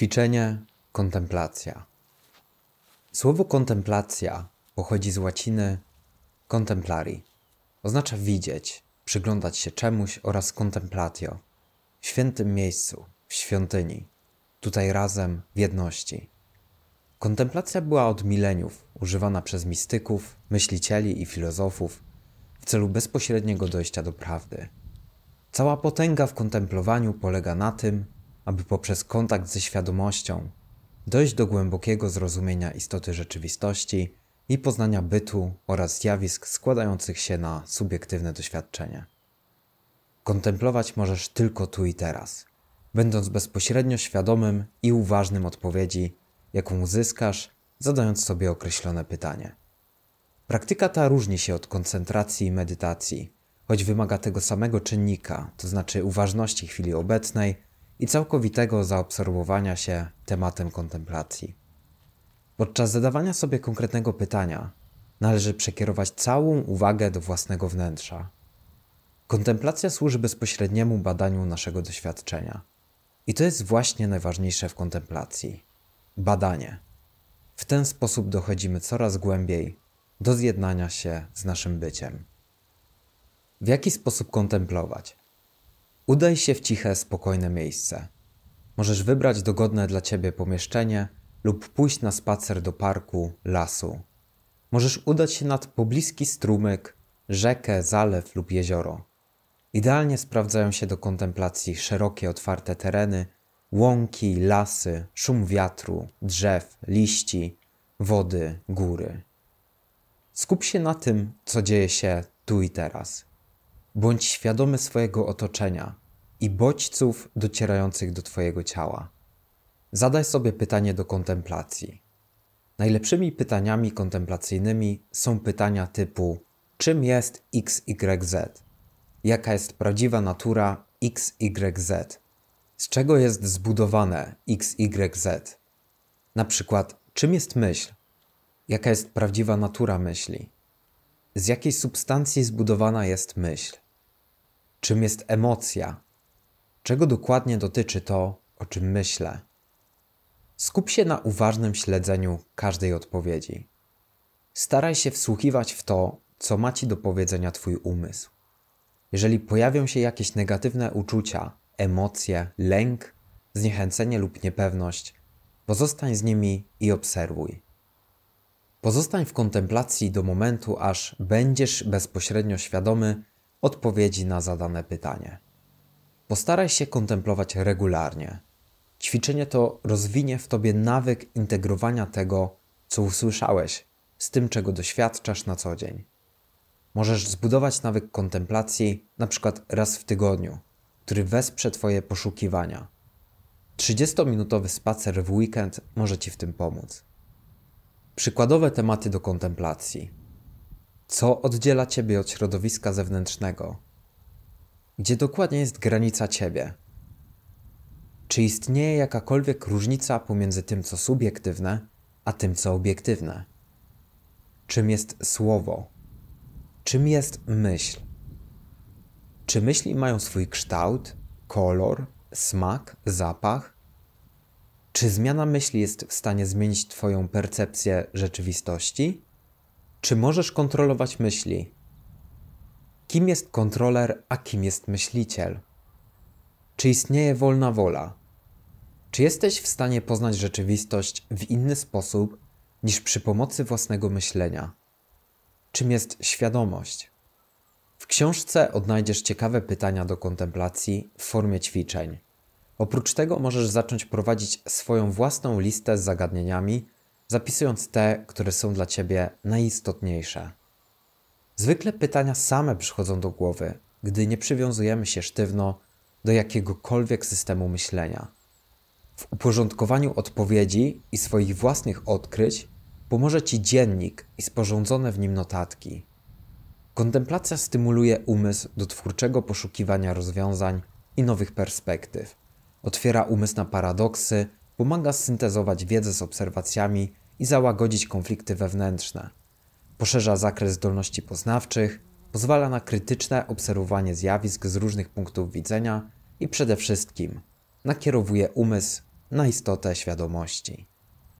Ćwiczenie kontemplacja. Słowo kontemplacja pochodzi z łaciny contemplari. Oznacza widzieć, przyglądać się czemuś oraz contemplatio. W świętym miejscu, w świątyni, tutaj razem w jedności. Kontemplacja była od mileniów używana przez mistyków, myślicieli i filozofów w celu bezpośredniego dojścia do prawdy. Cała potęga w kontemplowaniu polega na tym, aby poprzez kontakt ze świadomością dojść do głębokiego zrozumienia istoty rzeczywistości i poznania bytu oraz zjawisk składających się na subiektywne doświadczenie. Kontemplować możesz tylko tu i teraz, będąc bezpośrednio świadomym i uważnym odpowiedzi, jaką uzyskasz, zadając sobie określone pytanie. Praktyka ta różni się od koncentracji i medytacji, choć wymaga tego samego czynnika, to znaczy uważności chwili obecnej i całkowitego zaobserwowania się tematem kontemplacji. Podczas zadawania sobie konkretnego pytania należy przekierować całą uwagę do własnego wnętrza. Kontemplacja służy bezpośredniemu badaniu naszego doświadczenia. I to jest właśnie najważniejsze w kontemplacji badanie. W ten sposób dochodzimy coraz głębiej do zjednania się z naszym byciem. W jaki sposób kontemplować? Udaj się w ciche, spokojne miejsce. Możesz wybrać dogodne dla ciebie pomieszczenie lub pójść na spacer do parku, lasu. Możesz udać się nad pobliski strumyk, rzekę, zalew lub jezioro. Idealnie sprawdzają się do kontemplacji szerokie, otwarte tereny, łąki, lasy, szum wiatru, drzew, liści, wody, góry. Skup się na tym, co dzieje się tu i teraz. Bądź świadomy swojego otoczenia, i bodźców docierających do Twojego ciała. Zadaj sobie pytanie do kontemplacji. Najlepszymi pytaniami kontemplacyjnymi są pytania typu: czym jest XYZ? Jaka jest prawdziwa natura XYZ? Z czego jest zbudowane XYZ? Na przykład, czym jest myśl? Jaka jest prawdziwa natura myśli? Z jakiej substancji zbudowana jest myśl? Czym jest emocja? Czego dokładnie dotyczy to, o czym myślę? Skup się na uważnym śledzeniu każdej odpowiedzi. Staraj się wsłuchiwać w to, co ma ci do powiedzenia Twój umysł. Jeżeli pojawią się jakieś negatywne uczucia, emocje, lęk, zniechęcenie lub niepewność, pozostań z nimi i obserwuj. Pozostań w kontemplacji do momentu, aż będziesz bezpośrednio świadomy odpowiedzi na zadane pytanie. Postaraj się kontemplować regularnie. Ćwiczenie to rozwinie w tobie nawyk integrowania tego, co usłyszałeś, z tym, czego doświadczasz na co dzień. Możesz zbudować nawyk kontemplacji na przykład raz w tygodniu, który wesprze Twoje poszukiwania. 30-minutowy spacer w weekend może Ci w tym pomóc. Przykładowe tematy do kontemplacji. Co oddziela Ciebie od środowiska zewnętrznego? Gdzie dokładnie jest granica ciebie? Czy istnieje jakakolwiek różnica pomiędzy tym, co subiektywne, a tym, co obiektywne? Czym jest słowo? Czym jest myśl? Czy myśli mają swój kształt, kolor, smak, zapach? Czy zmiana myśli jest w stanie zmienić Twoją percepcję rzeczywistości? Czy możesz kontrolować myśli? kim jest kontroler, a kim jest myśliciel. Czy istnieje wolna wola? Czy jesteś w stanie poznać rzeczywistość w inny sposób niż przy pomocy własnego myślenia? Czym jest świadomość? W książce odnajdziesz ciekawe pytania do kontemplacji w formie ćwiczeń. Oprócz tego możesz zacząć prowadzić swoją własną listę z zagadnieniami, zapisując te, które są dla ciebie najistotniejsze. Zwykle pytania same przychodzą do głowy, gdy nie przywiązujemy się sztywno do jakiegokolwiek systemu myślenia. W uporządkowaniu odpowiedzi i swoich własnych odkryć pomoże Ci dziennik i sporządzone w nim notatki. Kontemplacja stymuluje umysł do twórczego poszukiwania rozwiązań i nowych perspektyw. Otwiera umysł na paradoksy, pomaga syntezować wiedzę z obserwacjami i załagodzić konflikty wewnętrzne. Poszerza zakres zdolności poznawczych, pozwala na krytyczne obserwowanie zjawisk z różnych punktów widzenia i przede wszystkim nakierowuje umysł na istotę świadomości.